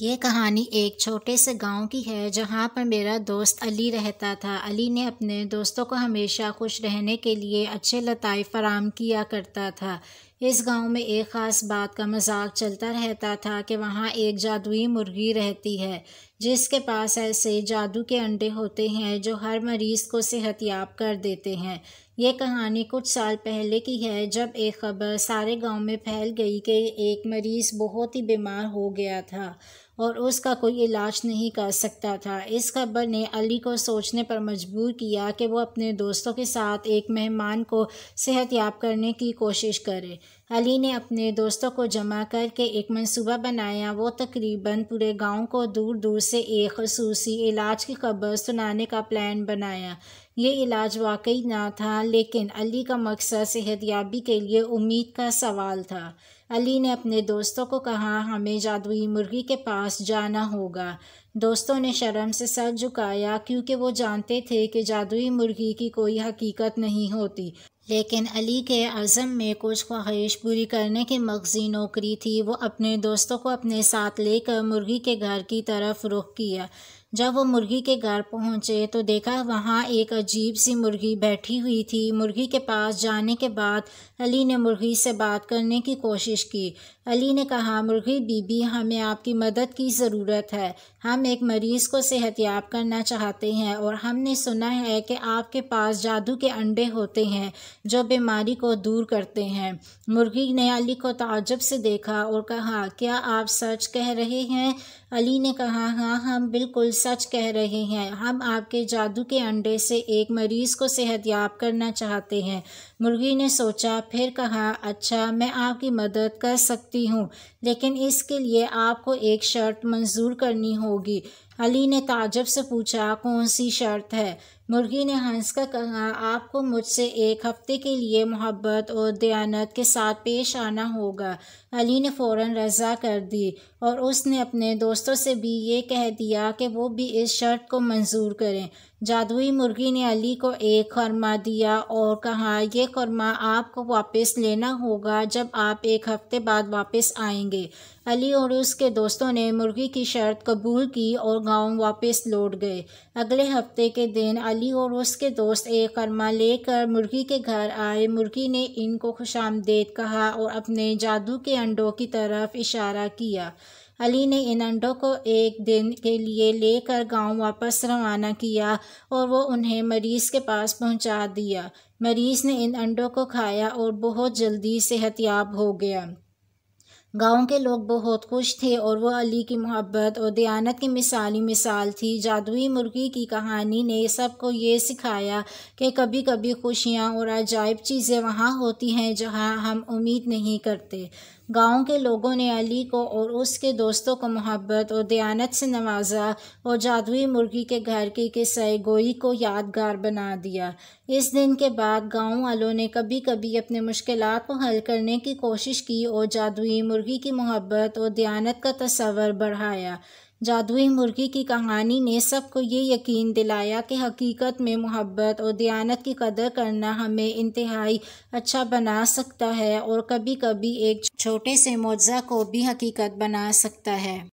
ये कहानी एक छोटे से गांव की है जहां पर मेरा दोस्त अली रहता था अली ने अपने दोस्तों को हमेशा खुश रहने के लिए अच्छे लताए फराम किया करता था इस गांव में एक ख़ास बात का मजाक चलता रहता था कि वहाँ एक जादुई मुर्गी रहती है जिसके पास ऐसे जादू के अंडे होते हैं जो हर मरीज़ को सेहतियाब कर देते हैं ये कहानी कुछ साल पहले की है जब एक खबर सारे गांव में फैल गई कि एक मरीज़ बहुत ही बीमार हो गया था और उसका कोई इलाज नहीं कर सकता था इस खबर ने अली को सोचने पर मजबूर किया कि वो अपने दोस्तों के साथ एक मेहमान को सेहत याब करने की कोशिश करे अली ने अपने दोस्तों को जमा करके एक मंसूबा बनाया वो तकरीबन पूरे गांव को दूर दूर से एक खसूसी इलाज की खबर सुनाने का प्लान बनाया ये इलाज वाकई ना था लेकिन अली का मकसद याबी के लिए उम्मीद का सवाल था अली ने अपने दोस्तों को कहा हमें जादुई मुर्गी के पास जाना होगा दोस्तों ने शर्म से सर झुकाया क्योंकि वो जानते थे कि जादुई मुर्गी की कोई हकीकत नहीं होती लेकिन अली के अज़म में कुछ ख्वाहिश पूरी करने की मगजी नौकरी थी वो अपने दोस्तों को अपने साथ लेकर मुर्गी के घर की तरफ रुख किया जब वो मुर्गी के घर पहुंचे तो देखा वहाँ एक अजीब सी मुर्गी बैठी हुई थी मुर्गी के पास जाने के बाद अली ने मुर्गी से बात करने की कोशिश की अली ने कहा मुर्गी बीबी हमें आपकी मदद की ज़रूरत है हम एक मरीज़ को सेहतियाब करना चाहते हैं और हमने सुना है कि आपके पास जादू के अंडे होते हैं जो बीमारी को दूर करते हैं मुर्गी ने अली को ताजब से देखा और कहा क्या आप सच कह रहे हैं अली ने कहा हाँ हम बिल्कुल सच कह रहे हैं हम आपके जादू के अंडे से एक मरीज को सेहतयाब करना चाहते हैं मुर्गी ने सोचा फिर कहा अच्छा मैं आपकी मदद कर सकती हूँ लेकिन इसके लिए आपको एक शर्त मंजूर करनी होगी अली ने ताजब से पूछा कौन सी शर्त है मुर्गी ने हंस का कहा आपको मुझसे एक हफ्ते के लिए मोहब्बत और दयानत के साथ पेश आना होगा अली ने फौरन रजा कर दी और उसने अपने दोस्तों से भी ये कह दिया कि वो भी इस शर्त को मंजूर करें जादुई मुर्गी ने अली को एक खरमा दिया और कहा यह खरमा आपको वापस लेना होगा जब आप एक हफ्ते बाद वापस आएंगे अली और उसके दोस्तों ने मुर्गी की शर्त कबूल की और गांव वापस लौट गए अगले हफ्ते के दिन अली और उसके दोस्त एक करमा लेकर मुर्गी के घर आए मुर्गी ने इनको आमदेद कहा और अपने जादू के अंडों की तरफ इशारा किया अली ने इन अंडों को एक दिन के लिए लेकर गांव वापस रवाना किया और वो उन्हें मरीज़ के पास पहुंचा दिया मरीज़ ने इन अंडों को खाया और बहुत जल्दी सेहतियाब हो गया गाँव के लोग बहुत खुश थे और वह अली की मोहब्बत और दयानत की मिसाली मिसाल थी जादुई मुर्गी की कहानी ने सबको ये सिखाया कि कभी कभी खुशियाँ और अजायब चीज़ें वहाँ होती हैं जहाँ हम उम्मीद नहीं करते गाँव के लोगों ने अली को और उसके दोस्तों को मोहब्बत और दयानत से नवाजा और जादुई मुर्गी के घर की किसाई गोई को यादगार बना दिया इस दिन के बाद गाँव वालों ने कभी कभी अपने मुश्किल को हल करने की कोशिश की और जादुई मुर्गी मुर्गी की मोहब्बत और दयानत का तस्वर बढ़ाया जादुई मुर्गी की कहानी ने सबको ये यकीन दिलाया कि हकीकत में मोहब्बत और दयानत की कदर करना हमें इंतहाई अच्छा बना सकता है और कभी कभी एक छोटे से मुआवजा को भी हकीकत बना सकता है